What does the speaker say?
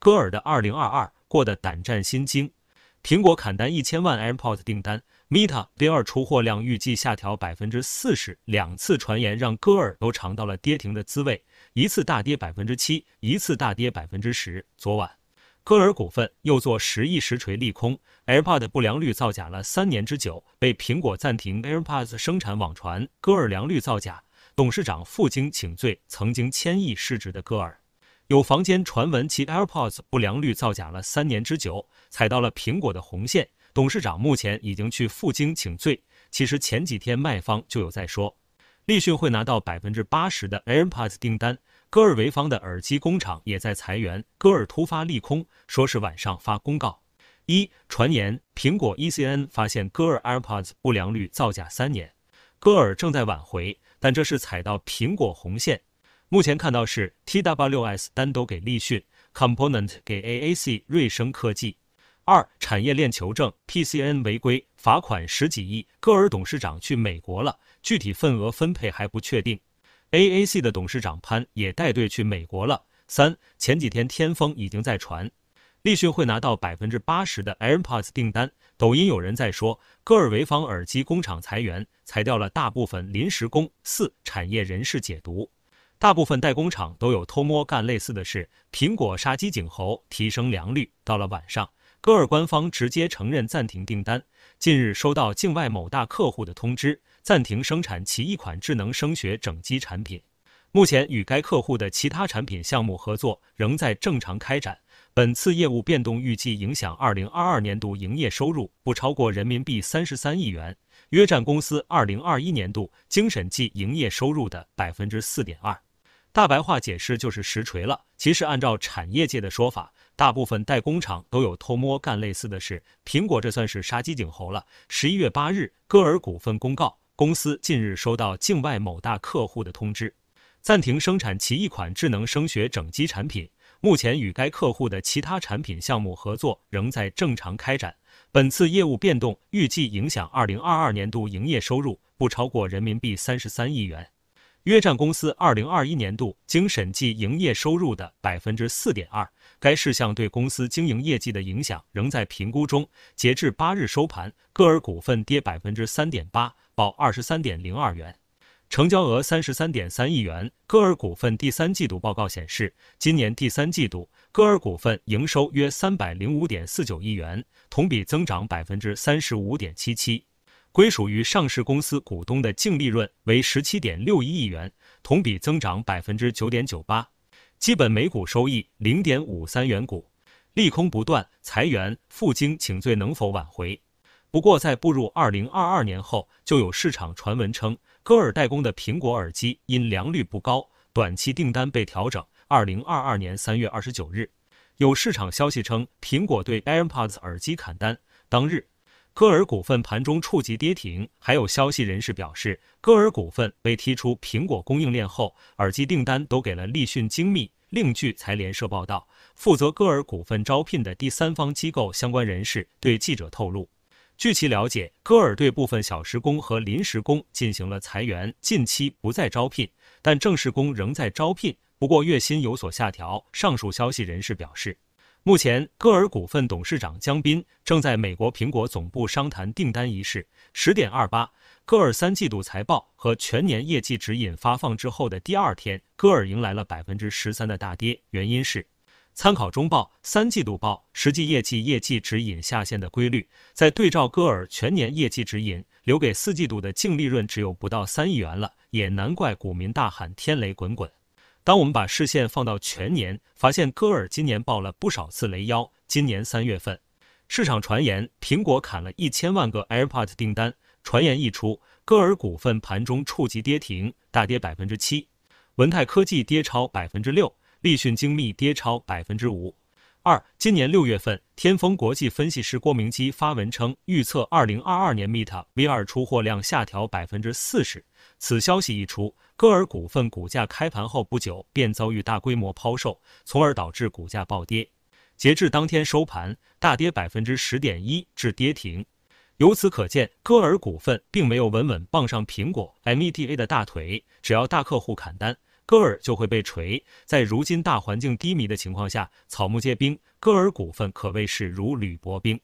戈尔的二零二二过得胆战心惊，苹果砍单一千万 AirPods 订单，Meta v 2出货量预计下调百分之四十，两次传言让戈尔都尝到了跌停的滋味，一次大跌百分之七，一次大跌百分之十。昨晚，戈尔股份又做十亿实锤利空，AirPods 不良率造假了三年之久，被苹果暂停 AirPods 生产网传戈尔良率造假，董事长负荆请罪，曾经千亿市值的戈尔。有房间传闻其 AirPods 不良率造假了三年之久，踩到了苹果的红线。董事长目前已经去赴京请罪。其实前几天卖方就有在说，立讯会拿到百分之八十的 AirPods 订单。歌尔维方的耳机工厂也在裁员。歌尔突发利空，说是晚上发公告。一传言，苹果 ECN 发现歌尔 AirPods 不良率造假三年，歌尔正在挽回，但这是踩到苹果红线。目前看到是 TWS 单独给立讯，Component 给 AAC，瑞声科技。二、产业链求证，PCN 违规罚款十几亿，歌尔董事长去美国了，具体份额分配还不确定。AAC 的董事长潘也带队去美国了。三、前几天天风已经在传，立讯会拿到百分之八十的 AirPods 订单。抖音有人在说，戈尔潍坊耳机工厂裁员，裁掉了大部分临时工。四、产业人士解读。大部分代工厂都有偷摸干类似的事。苹果杀鸡儆猴，提升良率。到了晚上，歌尔官方直接承认暂停订单。近日收到境外某大客户的通知，暂停生产其一款智能声学整机产品。目前与该客户的其他产品项目合作仍在正常开展。本次业务变动预计影响二零二二年度营业收入不超过人民币三十三亿元，约占公司二零二一年度经审计营业收入的百分之四点二。大白话解释就是实锤了。其实按照产业界的说法，大部分代工厂都有偷摸干类似的事。苹果这算是杀鸡儆猴了。十一月八日，歌尔股份公告，公司近日收到境外某大客户的通知，暂停生产其一款智能声学整机产品。目前与该客户的其他产品项目合作仍在正常开展。本次业务变动预计影响二零二二年度营业收入不超过人民币三十三亿元。约占公司二零二一年度经审计营业收入的百分之四点二，该事项对公司经营业绩的影响仍在评估中。截至八日收盘，歌尔股份跌百分之三点八，报二十三点零二元，成交额三十三点三亿元。歌尔股份第三季度报告显示，今年第三季度歌尔股份营收约三百零五点四九亿元，同比增长百分之三十五点七七。归属于上市公司股东的净利润为十七点六一亿元，同比增长百分之九点九八，基本每股收益零点五三元股。利空不断，裁员、负荆请罪能否挽回？不过，在步入二零二二年后，就有市场传闻称，歌尔代工的苹果耳机因良率不高，短期订单被调整。二零二二年三月二十九日，有市场消息称，苹果对 AirPods 耳机砍单。当日。歌尔股份盘中触及跌停，还有消息人士表示，歌尔股份被踢出苹果供应链后，耳机订单都给了立讯精密。另据财联社报道，负责歌尔股份招聘的第三方机构相关人士对记者透露，据其了解，歌尔对部分小时工和临时工进行了裁员，近期不再招聘，但正式工仍在招聘，不过月薪有所下调。上述消息人士表示。目前，歌尔股份董事长江斌正在美国苹果总部商谈订单一事。十点二八，歌尔三季度财报和全年业绩指引发放之后的第二天，歌尔迎来了百分之十三的大跌。原因是，参考中报、三季度报实际业绩、业绩指引下限的规律，在对照歌尔全年业绩指引，留给四季度的净利润只有不到三亿元了，也难怪股民大喊天雷滚滚。当我们把视线放到全年，发现戈尔今年爆了不少次雷妖。今年三月份，市场传言苹果砍了一千万个 AirPods 订单，传言一出，戈尔股份盘中触及跌停，大跌百分之七；文泰科技跌超百分之六，立讯精密跌超百分之五。二，今年六月份，天风国际分析师郭明基发文称，预测二零二二年 Meta V2 出货量下调百分之四十。此消息一出，歌尔股份股价开盘后不久便遭遇大规模抛售，从而导致股价暴跌。截至当天收盘，大跌百分之十点一，至跌停。由此可见，歌尔股份并没有稳稳傍上苹果 m e d a 的大腿，只要大客户砍单。戈尔就会被锤。在如今大环境低迷的情况下，草木皆兵，戈尔股份可谓是如履薄冰。